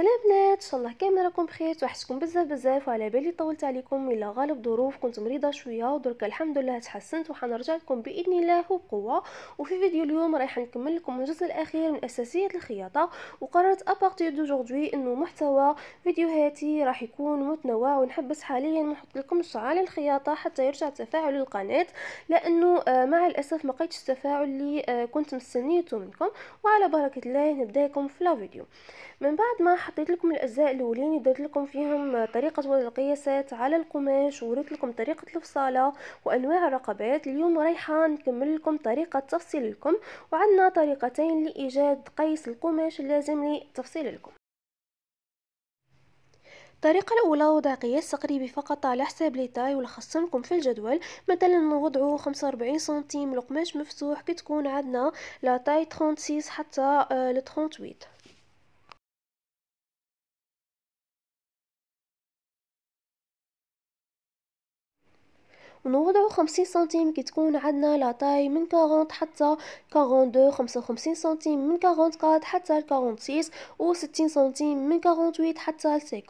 Hasta la الله كامل راكم بخير توحشكم بزاف بزاف وعلى بالي طولت عليكم الا غالب ظروف كنت مريضه شويه ودرك الحمد لله تحسنت وحنرجع لكم باذن الله وبقوه وفي فيديو اليوم رايح نكمل لكم الجزء الاخير من اساسيات الخياطه وقررت ابارتير دوجوردي انه محتوى فيديوهاتي راح يكون متنوع ونحبس حاليا نحط لكم شعار الخياطه حتى يرجع تفاعل القناه لانه آه، مع الاسف ما لقيتش التفاعل اللي آه، كنت مستنيته منكم وعلى بركه الله نبداكم في لا فيديو من بعد ما حطيت لكم الاجزاء الأجزاء الأولين درت لكم فيهم طريقة وضع القياسات على القماش وريت لكم طريقة الفصالة وأنواع الرقبات اليوم رايحة نكمل لكم طريقة تفصيل لكم وعندنا طريقتين لإيجاد قيس القماش اللازم لتفصيل لكم الطريقة الأولى وضع قياس تقريبي فقط على حساب ليتاي ولا في الجدول مثلا نوضعو وربعين سنتيم القماش مفتوح كتكون عندنا لا تاي سيس حتى آه، لتخونت ويت من خمسين سنتيم كتكون عندنا لا تاي من 40 حتى 42 55 سنتيم من 44 حتى 46 و 60 سنتيم من 48 حتى 50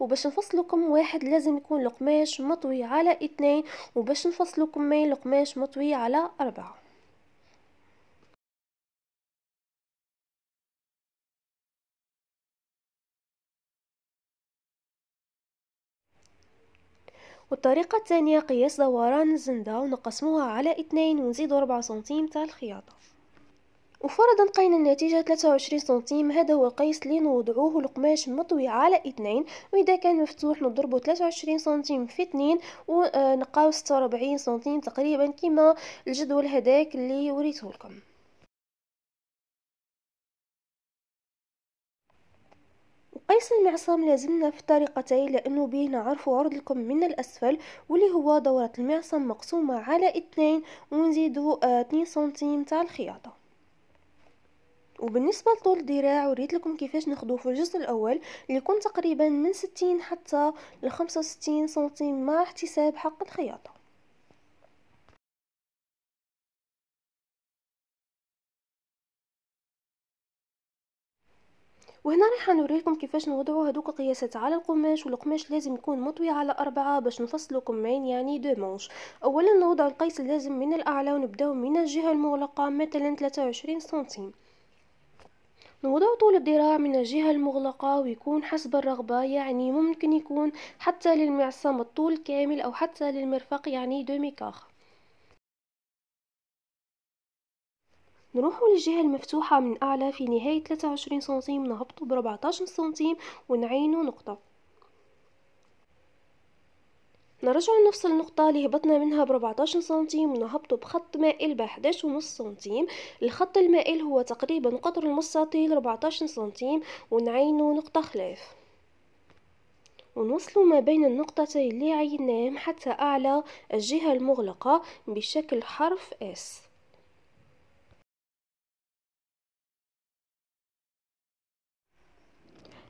وباش نفصلكم كم واحد لازم يكون القماش مطوي على اثنين وباش نفصلكم كمين القماش مطوي على أربعة والطريقة الثانية قياس دوران الزنده ونقسموها على اثنين ونزيد ربع سنتيم تاع الخياطة وفرضا لقينا النتيجة 23 سنتيم هذا هو القيس اللي نوضعوه القماش مطوي على اثنين وإذا كان مفتوح نضربو 23 سنتيم في اثنين ونقاو 46 سنتيم تقريبا كما الجدول هداك اللي وريته لكم قيس المعصم لازمنا في طريقتين لأنه بيه نعرف عرض لكم من الأسفل واللي هو دورة المعصم مقسومة على اثنين ونزيدو آه، اثنين سنتيم تاع الخياطة وبالنسبه لطول الذراع وريت لكم كيفاش ناخدو في الجزء الاول اللي يكون تقريبا من ستين حتى لخمسة وستين سنتيم مع احتساب حق الخياطه وهنا راح نوريكم كيفاش نوضعوا هذوك القياسات على القماش والقماش لازم يكون مطوي على أربعة باش نفصلوا كمين يعني دو مونش أولا نوضع القيس اللازم من الأعلى ونبداو من الجهة المغلقة مثلا 23 سنتيم نوضع طول الذراع من الجهة المغلقة ويكون حسب الرغبة يعني ممكن يكون حتى للمعصم الطول كامل أو حتى للمرفق يعني دو ميكاخ نروحوا للجهة المفتوحة من أعلى في نهاية 23 سنتيم نهبطوا ب 14 سنتيم ونعينوا نقطة نرجع لنفس النقطة اللي هبطنا منها ب 14 سنتيم ونهبطوا بخط مائل ب 11.5 سنتيم الخط المائل هو تقريبا قطر المستطيل 14 سنتيم ونعينوا نقطة خلاف ونوصلوا ما بين النقطتين اللي عيناهم حتى أعلى الجهة المغلقة بشكل حرف S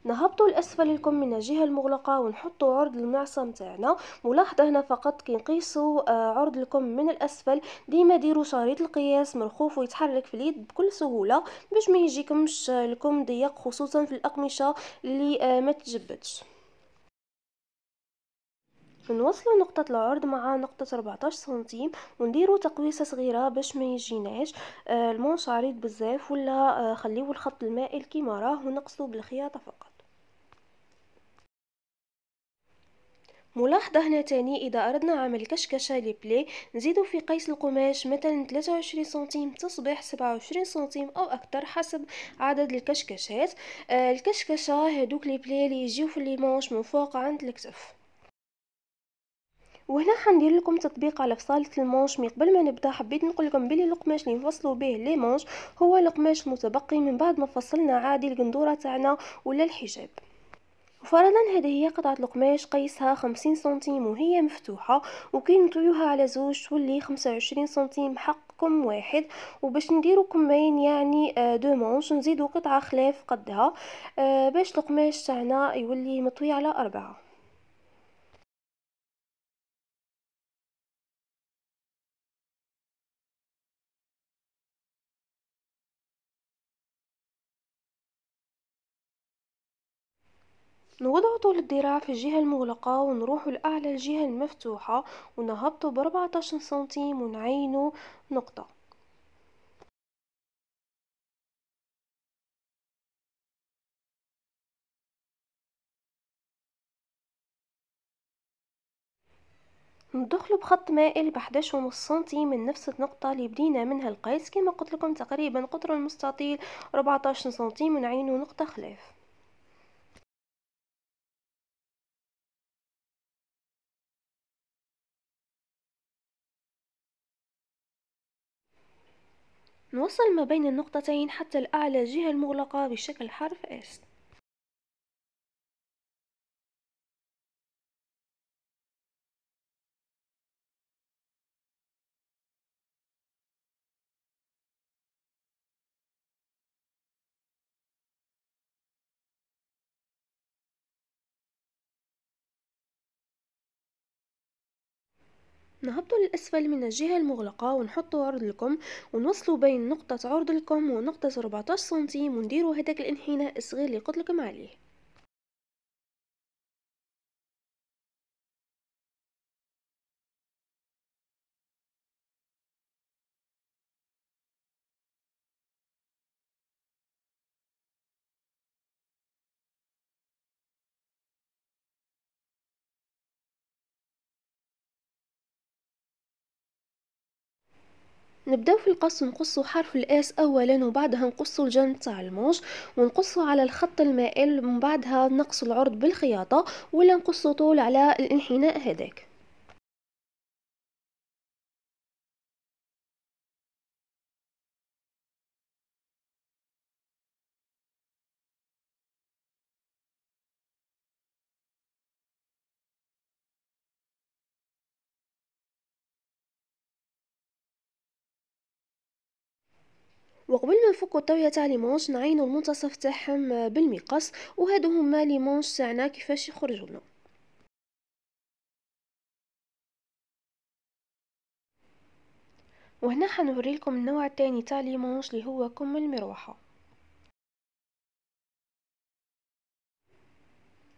نهبطوا لأسفل لكم من الجهة المغلقة ونحطوا عرض المعصم تاعنا ملاحظة هنا فقط كي نقيسوا آه، عرض لكم من الأسفل ديما ديروا شريط القياس مرخوف ويتحرك في اليد بكل سهولة باش ما يجيكمش لكم ضيق خصوصا في الأقمشة اللي آه، ما تجبدش بنوصلوا نقطة العرض مع نقطة 14 سنتيم ونديرو تقويسة صغيرة باش ما يجيناش آه، المونش عريض بزاف ولا آه، خليو الخط المائل كيما راه ونقصو بالخياطة فقط ملاحظة هنا تاني إذا أردنا عمل كشكشة لبلي نزيدو في قيس القماش مثلا 23 سنتيم تصبح 27 سنتيم أو أكثر حسب عدد الكشكشات آه، الكشكشة هادوك لي اللي يجيو في الليمونش من فوق عند الكتف وهنا حندير لكم تطبيق على فصاله المونش من قبل ما نبدا حبيت نقول لكم بلي القماش اللي نفصلوا به لي مونش هو القماش المتبقي من بعد ما فصلنا عادي القندوره تاعنا ولا الحجاب فرضا هذه هي قطعة القماش قيسها خمسين سنتيم وهي مفتوحة وكي نطويوها على زوج تولي 25 وعشرين سنتيم حقكم واحد وباش نديرو كمين يعني آه، دو مونش نزيدو قطعة خلاف قدها آه، باش القماش تاعنا يولي مطوي على أربعة نوضع طول الذراع في الجهة المغلقة ونروح لأعلى الجهة المفتوحة ونهبطه بأربعتاشر سنتيم ونعينه نقطة ندخل بخط مائل بحداش ونص سنتي من نفس النقطة اللي بدينا منها القيس كما قلت لكم تقريبا قطر المستطيل 14 سنتي ونعينه نقطة خلاف نوصل ما بين النقطتين حتى الأعلى جهة المغلقة بشكل حرف S نهبطوا للأسفل من الجهة المغلقة ونحطوا عرض لكم ونوصلوا بين نقطة عرض لكم ونقطة 14 سنتيم ونديروا هداك الانحناء الصغير اللي قلتلكم عليه نبداو في القص نقصو حرف الاس اولا وبعدها نقصو الجنب تاع المونش ونقصو على الخط المائل ومن بعدها نقص العرض بالخياطه ولا نقصو طول على الانحناء هذاك وقبل ما نفكوا تويا تاع ليمونش نعينوا المنتصف تاعهم بالمقص وهادو هما ليمونش تاعنا كيفاش يخرجوا لنا وهنا حنوري لكم النوع الثاني تاع ليمونش اللي هو كم المروحه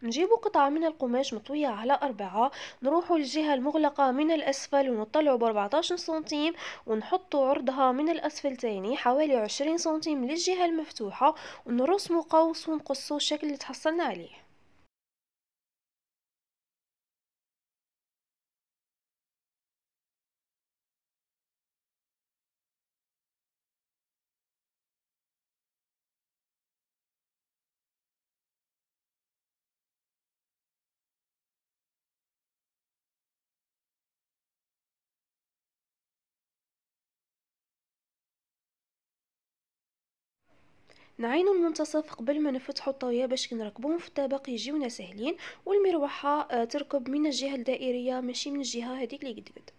نجيبوا قطعة من القماش مطوية على أربعة نروحوا للجهة المغلقة من الأسفل ب 14 سنتيم ونحطوا عرضها من الأسفل تاني حوالي عشرين سنتيم للجهة المفتوحة ونرسموا قوس ونقصوا الشكل اللي تحصلنا عليه نعينو المنتصف قبل ما نفتحو الطاوية باش كي نركبوهم في الطبق يجيونا ساهلين والمروحة آه، تركب من الجهة الدائرية ماشي من الجهة هذيك اللي قد قد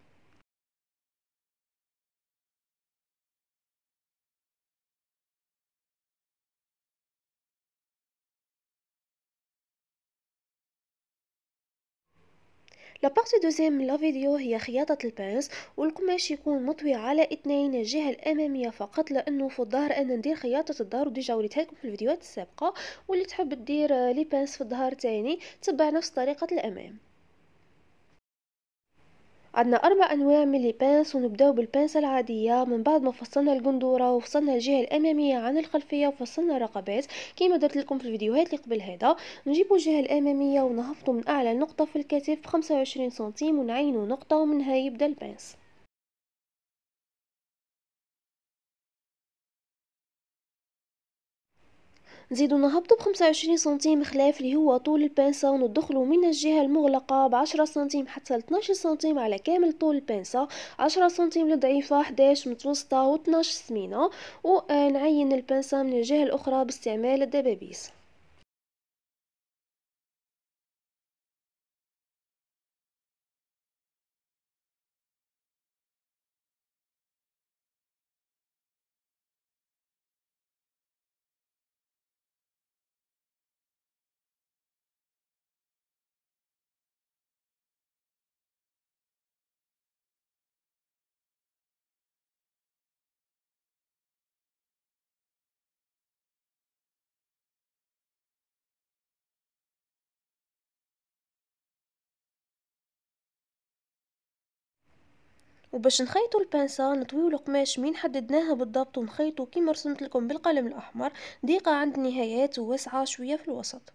لابارتي دوزيام لا فيديو هي خياطة البانس والقماش يكون مطوي على اثنين الجهة الأمامية فقط لأنه في الظهر أنا ندير خياطة الظهر وديجا وريتها لكم في الفيديوهات السابقة واللي تحب دير لي بانس في الظهر تاني تبع نفس طريقة الأمام عندنا أربع أنواع من البانس ونبداو بالبانس العادية من بعد ما فصلنا القندورة وفصلنا الجهة الأمامية عن الخلفية وفصلنا الرقبات كما درت لكم في الفيديوهات اللي قبل هذا نجيبو الجهة الأمامية ونهبطوا من أعلى نقطة في الكتف 25 سنتيم ونعينوا نقطة ومنها يبدا البانس نزيدو نهبطو بخمسة وعشرين سنتيم خلاف اللي هو طول البانسا وندخلو من الجهة المغلقة بعشرة سنتيم حتى لطناش سنتيم على كامل طول البانسا عشرة سنتيم لضعيفة حداش متوسطة واتناش سمينة ونعين آه، البانسا من الجهة الأخرى باستعمال الدبابيس وباش نخيطوا البانسا نطويو القماش مين حددناها بالضبط ونخيطو كيما رسمت لكم بالقلم الاحمر ضيقه عند النهايات وواسعه شويه في الوسط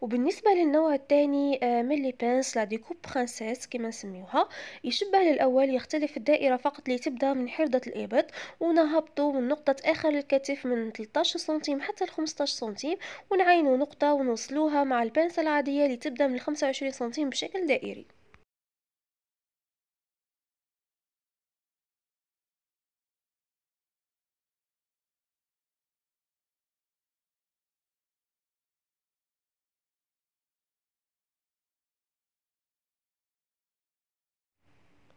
وبالنسبة للنوع الثاني آه، ميلي بانس لا ديكوب برانسيس كما نسميوها يشبه للأول يختلف الدائرة فقط تبدا من حردة الإبط ونهبطو من نقطة آخر الكتف من 13 سنتيم حتى ل 15 سنتيم ونعينو نقطة ونوصلوها مع البانس العادية تبدا من 25 سنتيم بشكل دائري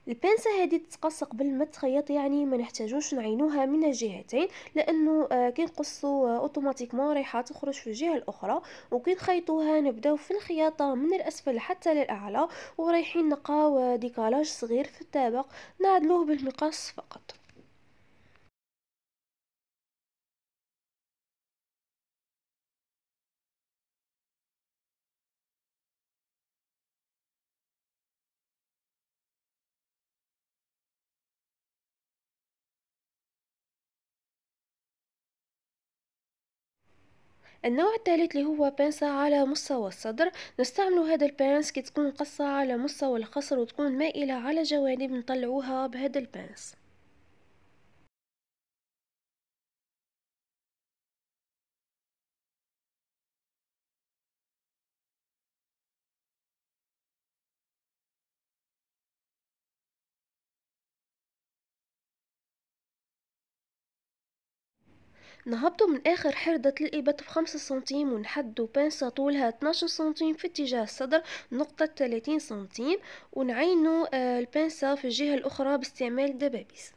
البنسة هذه تتقص قبل ما تخيط يعني ما نحتاجوش نعينوها من الجهتين لانه آه، كنقصوا آه، اوتوماتيكمون ريحه تخرج في الجهه الاخرى نخيطوها نبداو في الخياطه من الاسفل حتى للاعلى ورايحين نلقاو آه، ديكالاج صغير في الطابق نعدلوه بالمقص فقط النوع الثالث اللي هو بانسا على مستوى الصدر نستعملو هذا البانس كي تكون قصة على مستوى الخصر وتكون مائلة على جوانب نطلعوها بهذا البانس نهبطو من آخر حردة الابط بخمسة سنتيم ونحدو بنسة طولها 12 سنتيم في اتجاه الصدر نقطة 30 سنتيم ونعينو آه، البنسة في الجهة الأخرى باستعمال دبابيس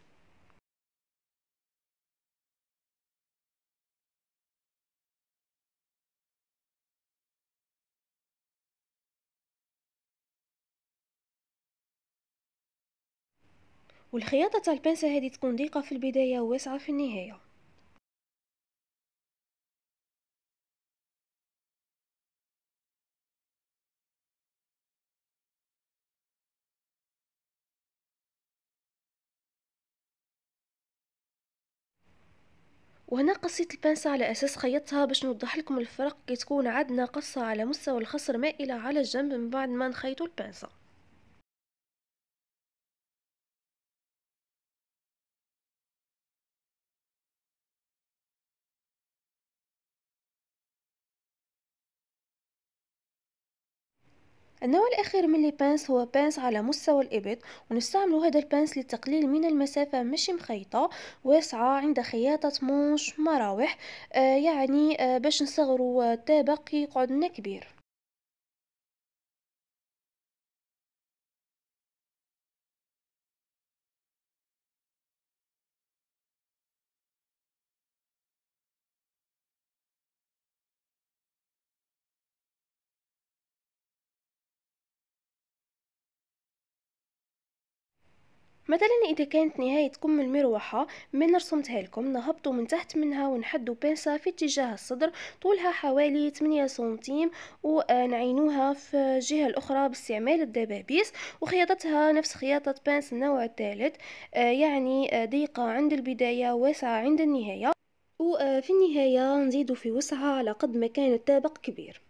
والخياطة تاع البنسة هذه تكون ضيقة في البداية وواسعة في النهاية وهنا قصيت البانسا على أساس خيطتها باش نوضح لكم الفرق كي تكون عندنا قصة على مستوى الخصر مائلة على الجنب من بعد ما نخيطو البانسا النوع الأخير من البانس هو بانس على مستوى الإبط ونستعمل هذا البانس للتقليل من المسافة مش مخيطة واسعة عند خياطة مونش مراوح آه يعني آه باش نصغروا الطابق يقعد لنا كبير مثلا اذا كانت نهايه كم المروحه من رسمتها لكم نهبطوا من تحت منها ونحدوا بنسه في اتجاه الصدر طولها حوالي 8 سنتيم ونعينوها في الجهه الاخرى باستعمال الدبابيس وخياطتها نفس خياطه بانس النوع الثالث آه، يعني آه، ضيقه عند البدايه واسعه عند النهايه وفي النهايه نزيدوا في وسعها على قد ما كان الطابق كبير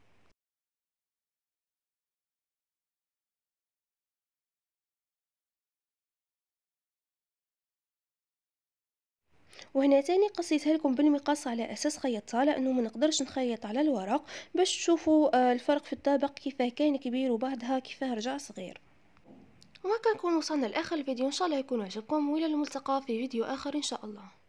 وهنا تاني قصيتها لكم بالمقص على اساس خيطتها لانه ما نقدرش نخيط على الورق باش تشوفوا آه، الفرق في الطبق كيفاه كان كبير وبعدها كيفاه رجع صغير وهكا نكون وصلنا لاخر الفيديو ان شاء الله يكون عجبكم والى الملتقى في فيديو اخر ان شاء الله